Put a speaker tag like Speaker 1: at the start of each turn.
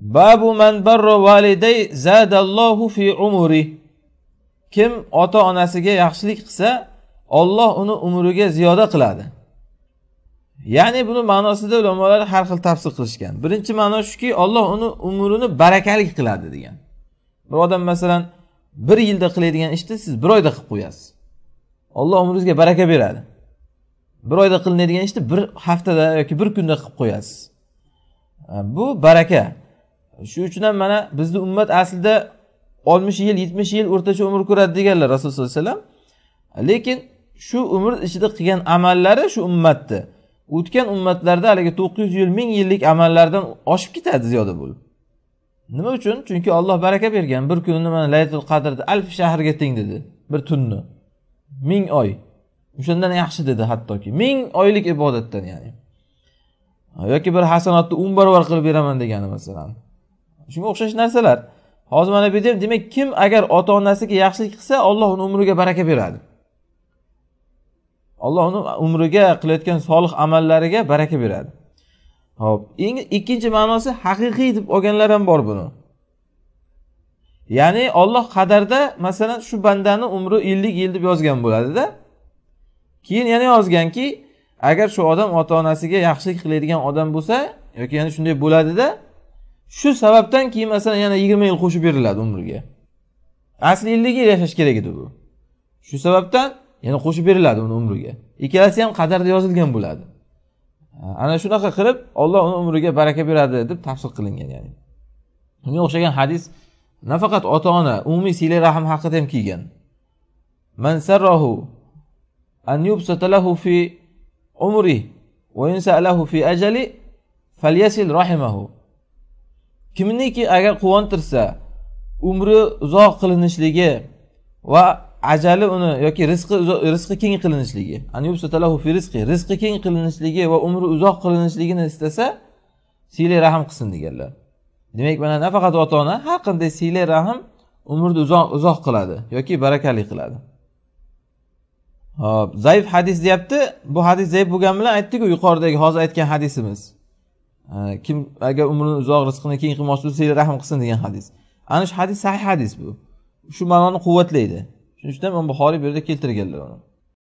Speaker 1: babu man barro validay zadallohu fi umuri kim ota onasiga yaxshilik qilsa olloh uni umriga ziyoda qiladi ya'ni buni ma'nosida ulamolar har xil tafsir qilishgan birinchi ma'no shuki olloh uni umrini barakalik qiladi degan bir odam masalan bir yilda qiladigan ishni siz bir oyda qilib qo'yasiz olloh umringizga baraka beradi bir oyda qilinadigan ishni bir haftada yoki bir kunda qilib qo'yasiz Э, bu baraka shuning uchun ham mana bizni ummat aslida oltmish yil yetmish yil o'rtacha umr ko'radi deganlar rasululloh sallallohu alayhi vasallam lekin shu umr ichida qilgan amallari shu ummatni o'tgan ummatlarda haligi to'qqiz yuz yil ming yillik amallardan oshib ketadi ziyoda bo'lib nima uchun chunki olloh baraka bergan bir kunini mana laytul qadrni alf shahrga teng dedi bir tunni ming oy o'shandan yaxshi dedi hattoki ming oylik ibodatdan ya'ni yoki bir hasanatni o'n barobar qilib beraman degani masalan shunga o'xshash narsalar hozir mana bu yerda ham demak kim agar ota onasiga yaxshilik qilsa olloh uni umriga baraka beradi olloh uni umriga qilayotgan solih amallariga baraka beradi ho'p endi ikkinchi ma'nosi haqiqiy deb olganlar ham bor buni ya'ni olloh qadarda masalan shu bandani umri ellik yil deb yozgan bo'ladida keyin yana yozganki agar shu odam ota onasiga yaxshilik qiladigan odam bo'lsa yoki yana shunday bo'ladida shu sababdan keyin masalan yana yigirma yil qo'shib beriladi umriga asli ellik yil yashash kerak edi bu shu sababdan yana qo'shib beriladi uni umriga ikkalasi ham qadarda yozilgan bo'ladi ana shunaqa qilib olloh uni umriga baraka beradi deb tafsir qilingan ya'ni unga o'xshagan hadis nafaqat ota ona umumiy siyla rahm haqida ham kelgan an fi umri va insalahu fi ajali falyasil rahimahu kimniki agar quvontirsa umri uzoq qilinishligi va ajali uni yoki rizqi rizqi keng qilinishligi rizqi rizqi keng qilinishligi va umri uzoq qilinishligini istasa siylay rahm qilsin deganlar demak mana nafaqat ota ona har qanday siylay rahm umrni uzoq uzoq qiladi yoki barakali qiladi hop zaif hadis deyapti bu hadis zaif bo'lgani bilan aytdiku yuqoridagi hozir aytgan hadisimiz kim agar umrini uzoq rizqini keng qilmoqchi bo'lsa senga rahm qilsin degan hadis ana shu hadis sahih hadis bu shu ma'noni quvvatlaydi shuning uchun ham imom buxoriy bu yerda keltirganlar uni